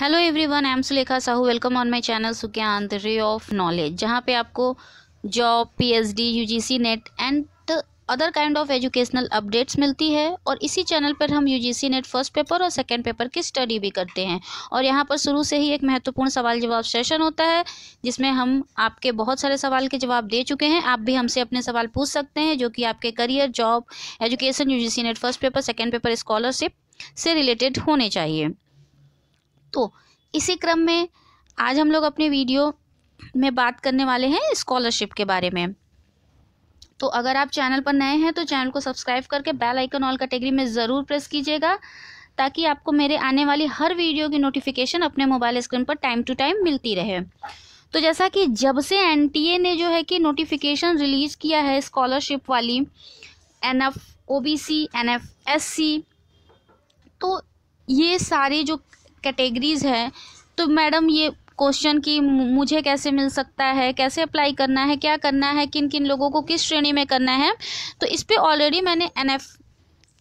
hello everyone I am Sulekha Sahu welcome on my channel Sukiya ray of knowledge जहां पे आपको job PhD UGC NET and other kind of educational updates मिलती है और इसी चैनल पर हम यूजीसी नेट फर्स्ट पेपर और सेकेंड पेपर की स्टडी भी करते हैं और यहाँ पर शुरू से ही एक महत्वपूर्ण सवाल जवाब सेशन होता है जिसमें हम आपके बहुत सारे सवाल के जवाब दे चुके हैं आप भी हमसे अपने सवाल पूछ सकते हैं जो कि आपके career job education U NET first paper second paper scholarship से रिलेटेड होने चाहिए तो इसी क्रम में आज हम लोग अपने वीडियो में बात करने वाले हैं स्कॉलरशिप के बारे में तो अगर आप चैनल पर नए हैं तो चैनल को सब्सक्राइब करके बेल आइकन ऑल कैटेगरी में ज़रूर प्रेस कीजिएगा ताकि आपको मेरे आने वाली हर वीडियो की नोटिफिकेशन अपने मोबाइल स्क्रीन पर टाइम टू टाइम मिलती रहे तो जैसा कि जब से एनटीए ने जो है कि नोटिफिकेशन रिलीज़ किया है स्कॉलरशिप वाली एफ ओबीसी एनएफएससी तो ये सारे जो कैटेगरीज़ हैं तो मैडम ये क्वेश्चन कि मुझे कैसे मिल सकता है कैसे अप्लाई करना है क्या करना है किन किन लोगों को किस श्रेणी में करना है तो इस पर ऑलरेडी मैंने N F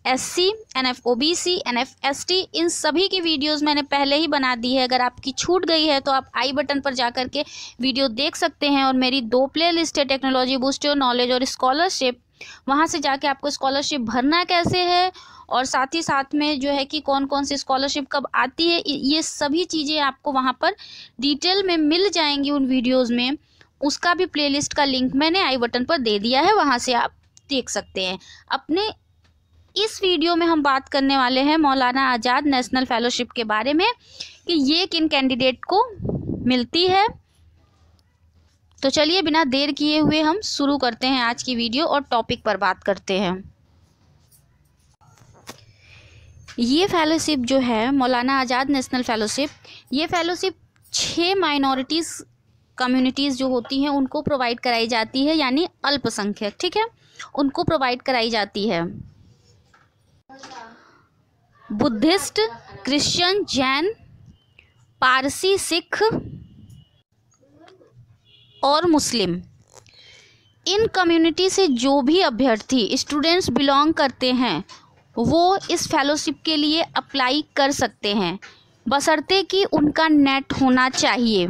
S C N F O B C N F S T इन सभी की वीडियोस मैंने पहले ही बना दी है अगर आपकी छूट गई है तो आप आई बटन पर जाकर के वीडियो देख सकते हैं और मेरी दो प्ले लिस्ट है टेक्नोलॉजी बूस्टर नॉलेज और स्कॉलरशिप वहाँ से जाके आपको स्कॉलरशिप भरना कैसे है और साथ ही साथ में जो है कि कौन कौन सी स्कॉलरशिप कब आती है ये सभी चीज़ें आपको वहाँ पर डिटेल में मिल जाएंगी उन वीडियोज़ में उसका भी प्ले का लिंक मैंने आई बटन पर दे दिया है वहाँ से आप देख सकते हैं अपने इस वीडियो में हम बात करने वाले हैं मौलाना आज़ाद नेशनल फेलोशिप के बारे में कि ये किन कैंडिडेट को मिलती है तो चलिए बिना देर किए हुए हम शुरू करते हैं आज की वीडियो और टॉपिक पर बात करते हैं ये फेलोशिप जो है मौलाना आज़ाद नेशनल फेलोशिप ये फेलोशिप छः माइनॉरिटीज़ कम्युनिटीज़ जो होती हैं उनको प्रोवाइड कराई जाती है यानी अल्पसंख्यक ठीक है उनको प्रोवाइड कराई जाती है बुद्धिस्ट क्रिश्चियन जैन पारसी सिख और मुस्लिम इन कम्युनिटी से जो भी अभ्यर्थी स्टूडेंट्स बिलोंग करते हैं वो इस फेलोशिप के लिए अप्लाई कर सकते हैं बशर्ते कि उनका नेट होना चाहिए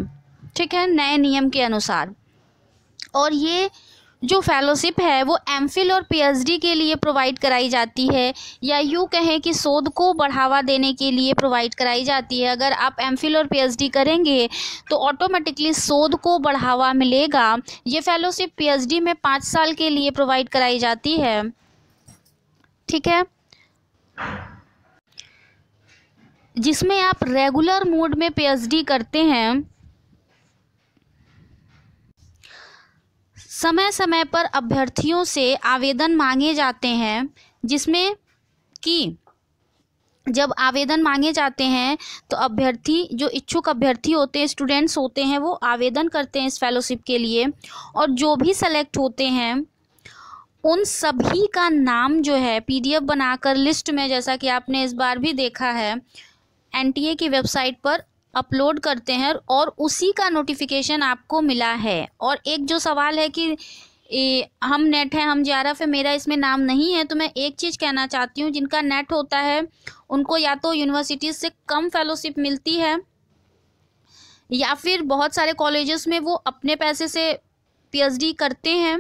ठीक है नए नियम के अनुसार और ये जो फेलोशिप है वो एम और पीएचडी के लिए प्रोवाइड कराई जाती है या यूँ कहें कि शोध को बढ़ावा देने के लिए प्रोवाइड कराई जाती है अगर आप एम और पीएचडी करेंगे तो ऑटोमेटिकली शोध को बढ़ावा मिलेगा ये फेलोशिप पीएचडी में पाँच साल के लिए प्रोवाइड कराई जाती है ठीक है जिसमें आप रेगुलर मोड में पीएचडी करते हैं समय समय पर अभ्यर्थियों से आवेदन मांगे जाते हैं जिसमें कि जब आवेदन मांगे जाते हैं तो अभ्यर्थी जो इच्छुक अभ्यर्थी होते हैं स्टूडेंट्स होते हैं वो आवेदन करते हैं इस फेलोशिप के लिए और जो भी सेलेक्ट होते हैं उन सभी का नाम जो है पीडीएफ बनाकर लिस्ट में जैसा कि आपने इस बार भी देखा है एन की वेबसाइट पर अपलोड करते हैं और उसी का नोटिफिकेशन आपको मिला है और एक जो सवाल है कि ए, हम नेट है हम जा है मेरा इसमें नाम नहीं है तो मैं एक चीज़ कहना चाहती हूँ जिनका नेट होता है उनको या तो यूनिवर्सिटीज़ से कम फेलोशिप मिलती है या फिर बहुत सारे कॉलेजेस में वो अपने पैसे से पीएचडी करते हैं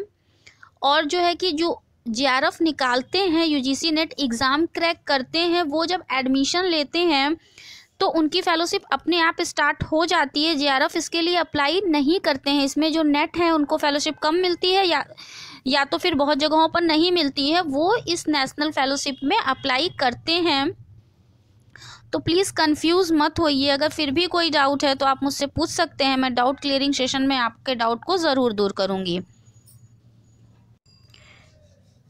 और जो है कि जो जेआरएफ निकालते हैं यूजीसी नेट एग्ज़ाम क्रैक करते हैं वो जब एडमिशन लेते हैं तो उनकी फेलोशिप अपने आप स्टार्ट हो जाती है जेआरएफ इसके लिए अप्लाई नहीं करते हैं इसमें जो नेट है उनको फेलोशिप कम मिलती है या या तो फिर बहुत जगहों पर नहीं मिलती है वो इस नेशनल फेलोशिप में अप्लाई करते हैं तो प्लीज़ कंफ्यूज मत होइए अगर फिर भी कोई डाउट है तो आप मुझसे पूछ सकते हैं मैं डाउट क्लियरिंग सेशन में आपके डाउट को ज़रूर दूर करूँगी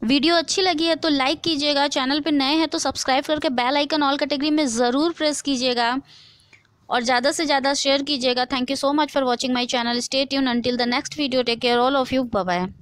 वीडियो अच्छी लगी है तो लाइक कीजिएगा चैनल पर नए हैं तो सब्सक्राइब करके बेल आइकन ऑल कैटेगरी में ज़रूर प्रेस कीजिएगा और ज़्यादा से ज़्यादा शेयर कीजिएगा thank you so much for watching my channel stay tune until the next video take care all of you bye